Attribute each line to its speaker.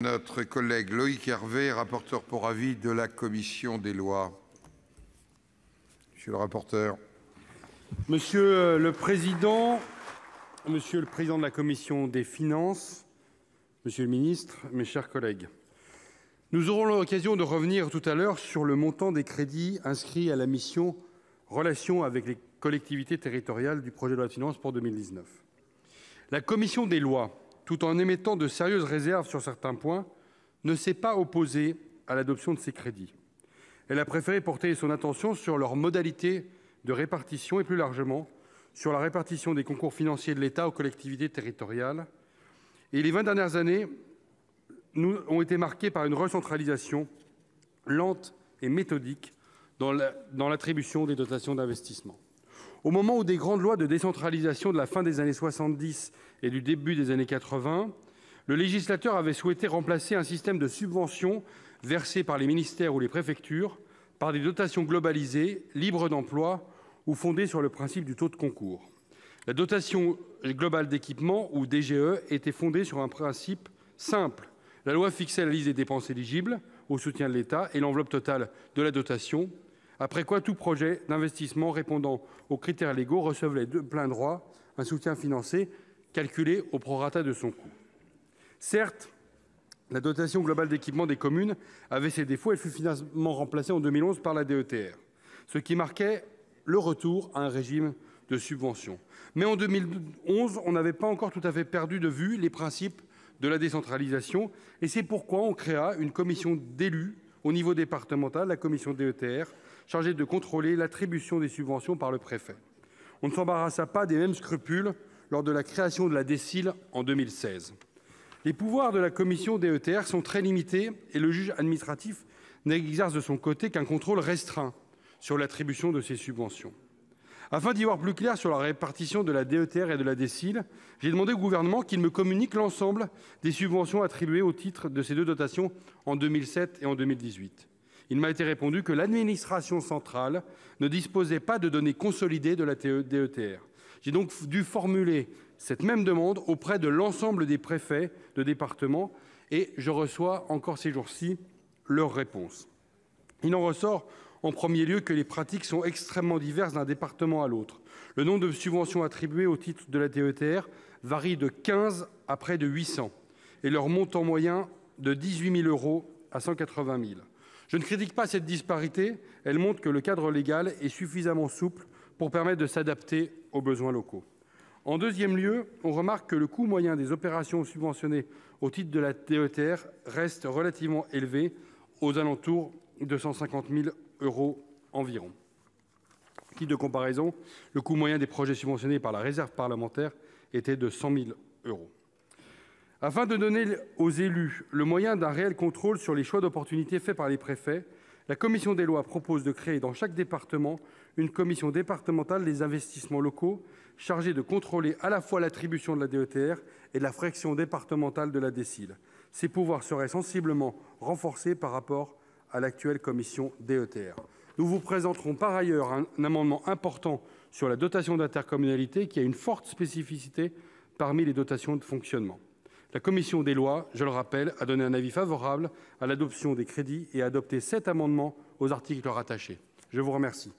Speaker 1: Notre collègue Loïc Hervé, rapporteur pour avis de la commission des lois. Monsieur le rapporteur. Monsieur euh, le président, monsieur le président de la commission des finances, monsieur le ministre, mes chers collègues, nous aurons l'occasion de revenir tout à l'heure sur le montant des crédits inscrits à la mission Relations avec les collectivités territoriales du projet de loi de finances pour 2019. La commission des lois tout en émettant de sérieuses réserves sur certains points, ne s'est pas opposée à l'adoption de ces crédits. Elle a préféré porter son attention sur leur modalité de répartition et, plus largement, sur la répartition des concours financiers de l'État aux collectivités territoriales. Les vingt dernières années ont été marquées par une recentralisation lente et méthodique dans l'attribution des dotations d'investissement. Au moment où des grandes lois de décentralisation de la fin des années 70 et du début des années 80, le législateur avait souhaité remplacer un système de subventions versées par les ministères ou les préfectures par des dotations globalisées, libres d'emploi ou fondées sur le principe du taux de concours. La dotation globale d'équipement, ou DGE, était fondée sur un principe simple la loi fixait la liste des dépenses éligibles au soutien de l'État et l'enveloppe totale de la dotation, après quoi tout projet d'investissement répondant aux critères légaux recevait de plein droit un soutien financier calculé au prorata de son coût. Certes, la dotation globale d'équipement des communes avait ses défauts Elle fut finalement remplacée en 2011 par la DETR, ce qui marquait le retour à un régime de subvention. Mais en 2011, on n'avait pas encore tout à fait perdu de vue les principes de la décentralisation, et c'est pourquoi on créa une commission d'élus au niveau départemental, la commission DETR, chargée de contrôler l'attribution des subventions par le préfet, On ne s'embarrassa pas des mêmes scrupules lors de la création de la décile en 2016. Les pouvoirs de la commission DETR sont très limités, et le juge administratif n'exerce de son côté qu'un contrôle restreint sur l'attribution de ces subventions. Afin d'y voir plus clair sur la répartition de la DETR et de la Décile, j'ai demandé au Gouvernement qu'il me communique l'ensemble des subventions attribuées au titre de ces deux dotations en 2007 et en 2018. Il m'a été répondu que l'administration centrale ne disposait pas de données consolidées de la e, DETR. J'ai donc dû formuler cette même demande auprès de l'ensemble des préfets de département, et je reçois encore ces jours-ci leurs réponse. Il en ressort en premier lieu que les pratiques sont extrêmement diverses d'un département à l'autre, le nombre de subventions attribuées au titre de la DETR varie de 15 à près de 800 et leur montant moyen de 18 000 euros à 180 000. je ne critique pas cette disparité, elle montre que le cadre légal est suffisamment souple pour permettre de s'adapter aux besoins locaux en deuxième lieu, on remarque que le coût moyen des opérations subventionnées au titre de la DETR reste relativement élevé aux alentours de 000 euros euros environ. qui de comparaison, le coût moyen des projets subventionnés par la réserve parlementaire était de 100 000 euros. Afin de donner aux élus le moyen d'un réel contrôle sur les choix d'opportunités faits par les préfets, la commission des lois propose de créer dans chaque département une commission départementale des investissements locaux chargée de contrôler à la fois l'attribution de la DETR et la fraction départementale de la décile. Ces pouvoirs seraient sensiblement renforcés par rapport à l'actuelle commission DETR. Nous vous présenterons par ailleurs un amendement important sur la dotation d'intercommunalité, qui a une forte spécificité parmi les dotations de fonctionnement. La commission des lois, je le rappelle, a donné un avis favorable à l'adoption des crédits et a adopté cet amendement aux articles rattachés. Je vous remercie.